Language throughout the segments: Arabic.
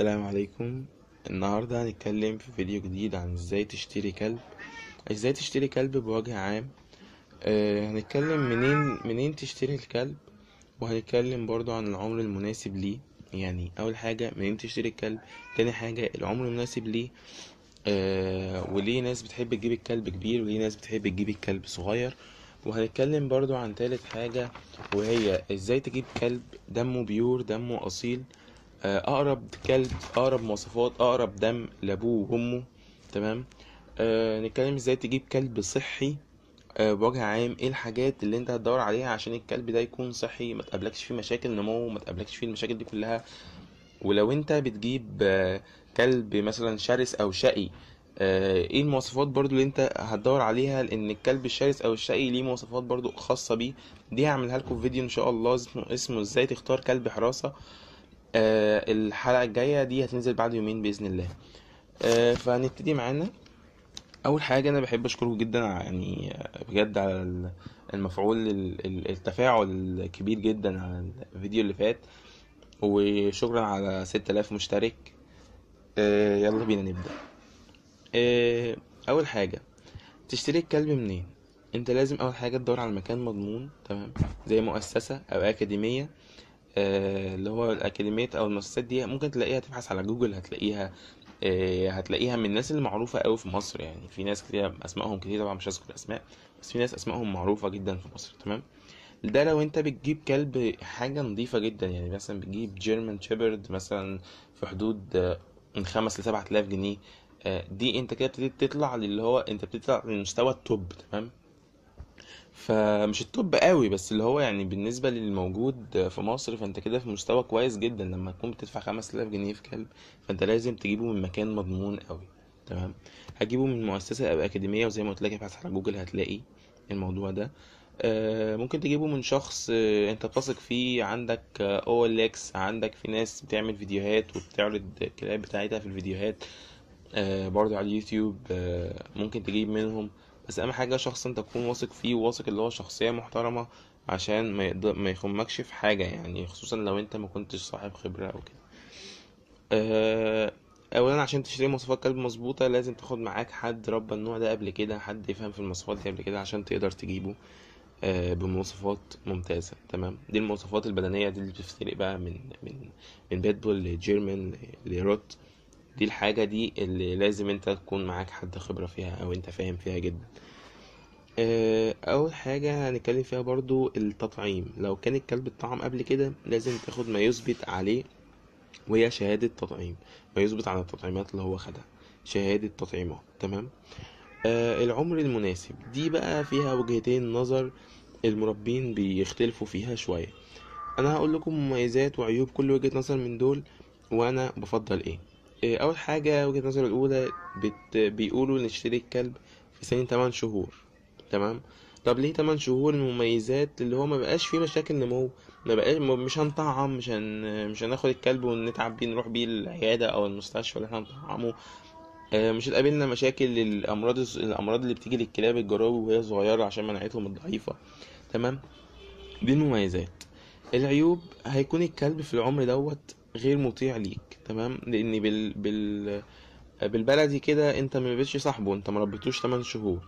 السلام عليكم النهاردة هنتكلم في فيديو جديد عن ازاي تشتري كلب ازاي تشتري كلب بوجه عام آه هنتكلم منين منين تشتري الكلب وهنتكلم برضو عن العمر المناسب ليه يعني اول حاجة منين تشتري الكلب تاني حاجة العمر المناسب ليه آه وليه ناس بتحب تجيب الكلب كبير وليه ناس بتحب تجيب الكلب صغير وهنتكلم برضو عن تالت حاجة وهي ازاي تجيب كلب دمه بيور دمه اصيل آه، اقرب كلب اقرب مواصفات اقرب دم لابوه وامه تمام أه نتكلم ازاي تجيب كلب صحي أه بوجه عام ايه الحاجات اللي انت هتدور عليها عشان الكلب ده يكون صحي ما تقابلكش فيه مشاكل نمو ما تقابلكش فيه المشاكل دي كلها ولو انت بتجيب أه كلب مثلا شرس او شقي آه، ايه المواصفات برضو اللي انت هتدور عليها لان الكلب الشرس او الشقي ليه مواصفات برضو خاصه بيه دي هعملها لكم في فيديو ان شاء الله اسمه ازاي تختار كلب حراسه آه الحلقة الجاية دي هتنزل بعد يومين بإذن الله آه فهنبتدي معانا أول حاجة أنا بحب أشكره جدا يعني آه، بجد على المفعول التفاعل الكبير جدا على الفيديو اللي فات وشكرا على آلاف مشترك آه يلا بينا نبدأ آه أول حاجة تشتري الكلب منين انت لازم اول حاجه تدور على مكان مضمون تمام زي مؤسسه او اكاديميه آه، اللي هو الاكاديميات او المؤسسات دي ممكن تلاقيها تبحث على جوجل هتلاقيها آه، هتلاقيها من الناس اللي معروفه قوي في مصر يعني في ناس كتير اسمائهم كتير طبعا مش هذكر اسماء بس في ناس اسمائهم معروفه جدا في مصر تمام ده لو انت بتجيب كلب حاجه نظيفه جدا يعني مثلا بتجيب جيرمان شيبرد مثلا في حدود آه، من خمس لسبعة آلاف جنيه دي انت كده بتبتدي تطلع للي هو انت بتطلع لمستوى التوب تمام فمش التوب قوي بس اللي هو يعني بالنسبة للموجود في مصر فانت كده في مستوى كويس جدا لما تكون بتدفع خمس آلاف جنيه في كلب فانت لازم تجيبه من مكان مضمون قوي تمام هجيبه من مؤسسة أو أكاديمية وزي ما قلت لك ابحث على جوجل هتلاقي الموضوع ده آه، ممكن تجيبه من شخص آه، انت بتثق فيه عندك او ال اكس عندك في ناس بتعمل فيديوهات وبتعرض الكلاب بتاعتها في الفيديوهات آه، برضو على اليوتيوب ممكن تجيب منهم بس اهم حاجه شخص انت تكون واثق فيه واثق اللي هو شخصيه محترمه عشان ما ما يخمكش في حاجه يعني خصوصا لو انت ما كنتش صاحب خبره او كده أه اولا عشان تشتري مواصفات كلب مظبوطه لازم تاخد معاك حد ربى النوع ده قبل كده حد يفهم في المواصفات دي قبل كده عشان تقدر تجيبه أه بمواصفات ممتازه تمام دي المواصفات البدنيه دي اللي بتفترق بقى من من من بيتبول لجيرمان لروت دي الحاجة دي اللي لازم انت تكون معاك حد خبرة فيها او انت فاهم فيها جدا آه، اول حاجة هنتكلم فيها برضو التطعيم لو كان الكلب اتطعم قبل كده لازم تاخد ما يثبت عليه وهي شهادة تطعيم ما يثبت على التطعيمات اللي هو خدها شهادة تطعيمات تمام آه العمر المناسب دي بقى فيها وجهتين نظر المربين بيختلفوا فيها شوية انا هقول لكم مميزات وعيوب كل وجهة نظر من دول وانا بفضل ايه إيه، اول حاجه وجهه نظري الاولى بت... بيقولوا نشتري الكلب في سن 8 شهور تمام طب ليه 8 شهور المميزات اللي هو ما بقاش فيه مشاكل نمو ما بقاش مش هنطعم مش هن... مش هناخد الكلب ونتعب بيه نروح بيه العياده او المستشفى اللي احنا هنطعمه إيه، مش هتقابلنا مشاكل الامراض الامراض اللي بتيجي للكلاب الجراوي وهي صغيره عشان مناعتهم الضعيفه تمام دي المميزات العيوب هيكون الكلب في العمر دوت غير مطيع ليك تمام لان بال بال بالبلدي كده انت ما صاحبه انت ما ربيتوش 8 شهور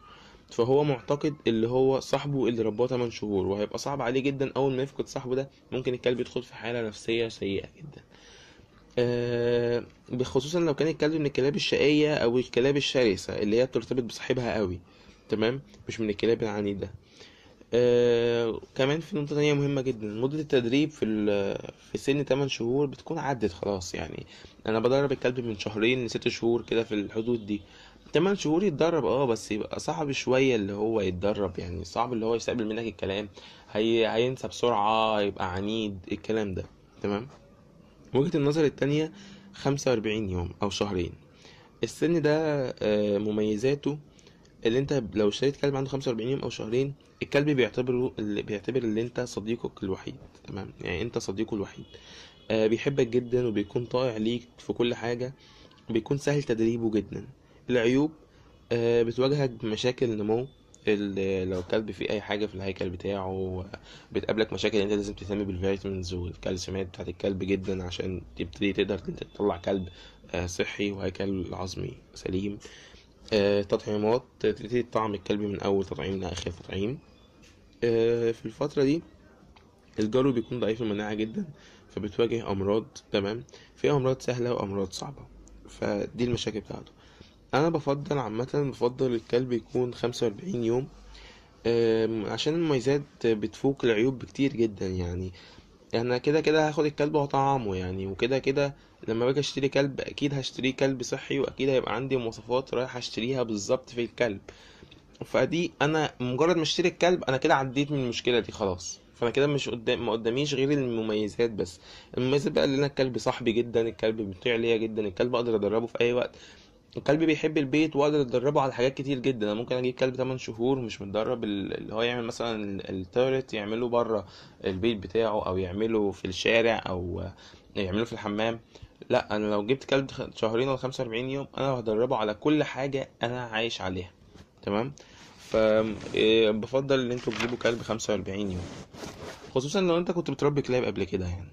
فهو معتقد اللي هو صاحبه اللي رباه 8 شهور وهيبقى صعب عليه جدا اول ما يفقد صاحبه ده ممكن الكلب يدخل في حاله نفسيه سيئه جدا أه بخصوصا لو كان الكلب من الكلاب الشقيه او الكلاب الشرسه اللي هي بترتبط بصاحبها قوي تمام مش من الكلاب العنيده آه، كمان في نقطة تانية مهمة جدا مدة التدريب في في سن 8 شهور بتكون عدت خلاص يعني أنا بدرب الكلب من شهرين لست شهور كده في الحدود دي 8 شهور يتدرب اه بس يبقى صعب شوية اللي هو يتدرب يعني صعب اللي هو يستقبل منك الكلام هي... هينسى بسرعة يبقى عنيد الكلام ده تمام وجهة النظر التانية خمسة وأربعين يوم أو شهرين السن ده آه، مميزاته اللي انت لو اشتريت كلب عنده 45 يوم او شهرين الكلب بيعتبره اللي بيعتبر اللي انت صديقك الوحيد تمام يعني انت صديقه الوحيد آه بيحبك جدا وبيكون طائع ليك في كل حاجه بيكون سهل تدريبه جدا العيوب آه بتواجهك بمشاكل النمو لو الكلب فيه اي حاجه في الهيكل بتاعه بتقابلك مشاكل انت لازم تهتم بالفيتامينز والكالسيومات بتاعت الكلب جدا عشان تبتدي تقدر تطلع كلب آه، صحي وهيكل عظمي سليم آه، تطعيمات تبتدي تطعم الكلب من أول تطعيم لآخر تطعيم آه، في الفترة دي الجرو بيكون ضعيف المناعة جدا فبتواجه أمراض تمام في أمراض سهلة وأمراض صعبة فدي المشاكل بتاعته أنا بفضل عامة بفضل الكلب يكون خمسة وأربعين يوم عشان المميزات بتفوق العيوب بكتير جدا يعني انا كده كده هاخد الكلب واطعمه يعني وكده كده لما باجي اشتري كلب اكيد هشتريه كلب صحي واكيد هيبقى عندي مواصفات رايح اشتريها بالظبط في الكلب فدي انا مجرد ما اشتري الكلب انا كده عديت من المشكله دي خلاص فانا كده مش قدام ما قداميش غير المميزات بس المميزات بقى ان انا الكلب صاحبي جدا الكلب بيطيع ليا جدا الكلب اقدر ادربه في اي وقت الكلب بيحب البيت واقدر ادربه على حاجات كتير جدا انا ممكن اجيب كلب 8 شهور مش متدرب اللي هو يعمل مثلا التويلت يعمله بره البيت بتاعه او يعمله في الشارع او يعمله في الحمام لا انا لو جبت كلب شهرين ولا 45 يوم انا هدربه على كل حاجه انا عايش عليها تمام آه، بفضل ان انتوا تجيبوا كلب 45 يوم خصوصا لو انت كنت بتربي كلاب قبل كده يعني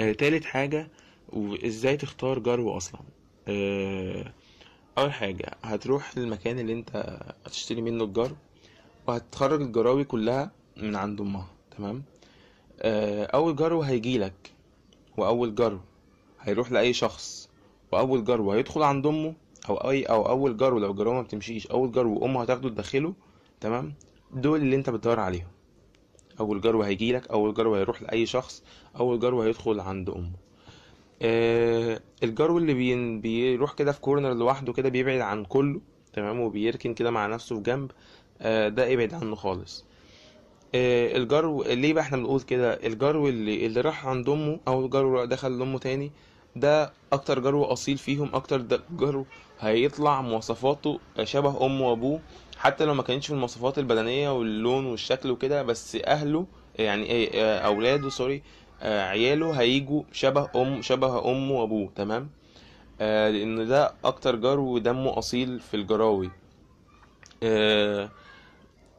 آه تالت حاجة وازاي تختار جرو اصلا آه اول حاجة هتروح للمكان اللي انت هتشتري منه الجرو وهتخرج الجراوي كلها من عند امها تمام آه اول جرو هيجيلك واول جرو هيروح لاي شخص واول جرو هيدخل عند امه او اي او اول جرو لو جرو ما بتمشيش اول جرو وأمه هتاخده تدخله تمام دول اللي انت بتدور عليهم اول جرو هيجيلك اول جرو هيروح لاي شخص اول جرو هيدخل عند امه آه الجرو اللي بين بيروح كده في كورنر لوحده كده بيبعد عن كله تمام وبيركن كده مع نفسه في جنب آه ده ابعد عنه خالص آه الجرو ليه بقى احنا بنقول كده الجرو اللي اللي راح عند امه او الجرو دخل لامه تاني آه ده اكتر جرو اصيل فيهم اكتر جرو هيطلع مواصفاته شبه امه وابوه حتى لو ما كانتش في المواصفات البدنيه واللون والشكل وكده بس اهله يعني ايه آه، اولاده سوري آه، عياله هيجوا شبه ام شبه امه وابوه تمام آه لان ده اكتر جرو دمه اصيل في الجراوي آه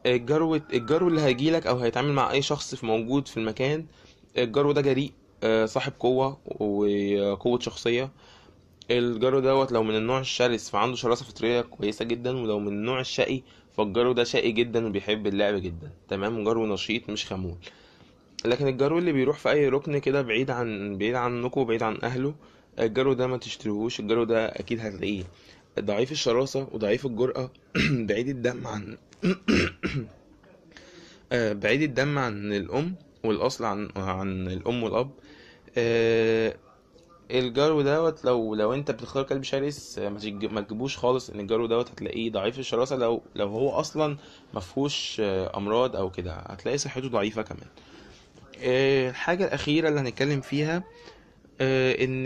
الجرو الجرو اللي هيجيلك او هيتعامل مع اي شخص في موجود في المكان الجرو ده جريء آه، صاحب قوة وقوة شخصية الجرو دوت لو من النوع الشرس فعنده شراسة فطرية كويسة جدا ولو من النوع الشقي فالجرو ده شقي جدا وبيحب اللعب جدا تمام جرو نشيط مش خمول لكن الجرو اللي بيروح في اي ركن كده بعيد عن بعيد عنكم بعيد عن اهله الجرو ده ما تشتريهوش الجرو ده اكيد هتلاقيه ضعيف الشراسة وضعيف الجرأة بعيد الدم عن آه، بعيد الدم عن الام والاصل عن عن الام والاب آه، الجرو دوت لو لو انت بتختار كلب شرس آه، ما تجيبوش خالص ان الجرو دوت هتلاقيه ضعيف الشراسه لو لو هو اصلا ما فيهوش آه، امراض او كده هتلاقي صحته ضعيفه كمان الحاجه الاخيره اللي هنتكلم فيها ان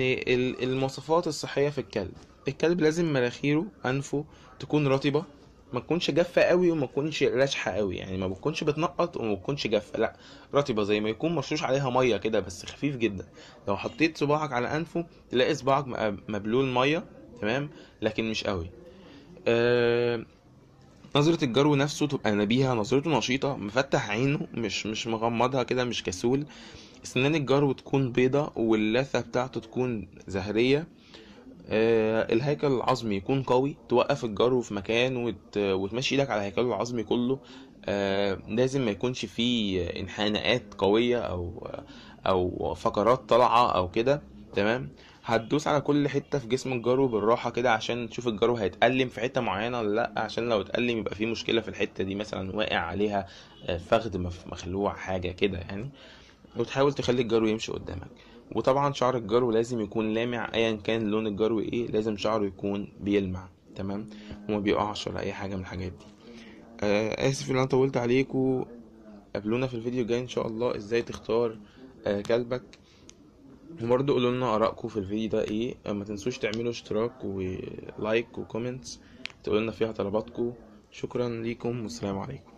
المواصفات الصحيه في الكلب الكلب لازم مناخيره انفه تكون رطبه ما تكونش جافه قوي وما تكونش راشحه قوي يعني ما بتكونش بتنقط وما بتكونش جافه لا رطبه زي ما يكون مرشوش عليها ميه كده بس خفيف جدا لو حطيت صباعك على انفه تلاقي صباعك مبلول ميه تمام لكن مش قوي آه نظرة الجرو نفسه تبقى نبيهة نظرته نشيطة مفتح عينه مش مش مغمضها كده مش كسول سنان الجرو تكون بيضة واللثة بتاعته تكون زهرية آه، الهيكل العظمي يكون قوي توقف الجرو في مكان وتمشي ايدك على الهيكل العظمي كله آه، لازم ما يكونش فيه انحناءات قوية او او فقرات طالعة او كده تمام هتدوس على كل حته في جسم الجرو بالراحه كده عشان تشوف الجرو هيتألم في حته معينه ولا لا عشان لو اتألم يبقى في مشكله في الحته دي مثلا واقع عليها آه، فخد مخلوع حاجه كده يعني وتحاول تخلي الجرو يمشي قدامك وطبعا شعر الجرو لازم يكون لامع ايا كان لون الجرو ايه لازم شعره يكون بيلمع تمام وما بيقعش ولا اي حاجه من الحاجات دي آه اسف ان انا طولت عليكم قابلونا في الفيديو الجاي ان شاء الله ازاي تختار آه كلبك وبرضه قولوا لنا ارائكم في الفيديو ده ايه آه، ما تنسوش تعملوا اشتراك ولايك وكومنتس تقولوا لنا فيها طلباتكم شكرا ليكم والسلام عليكم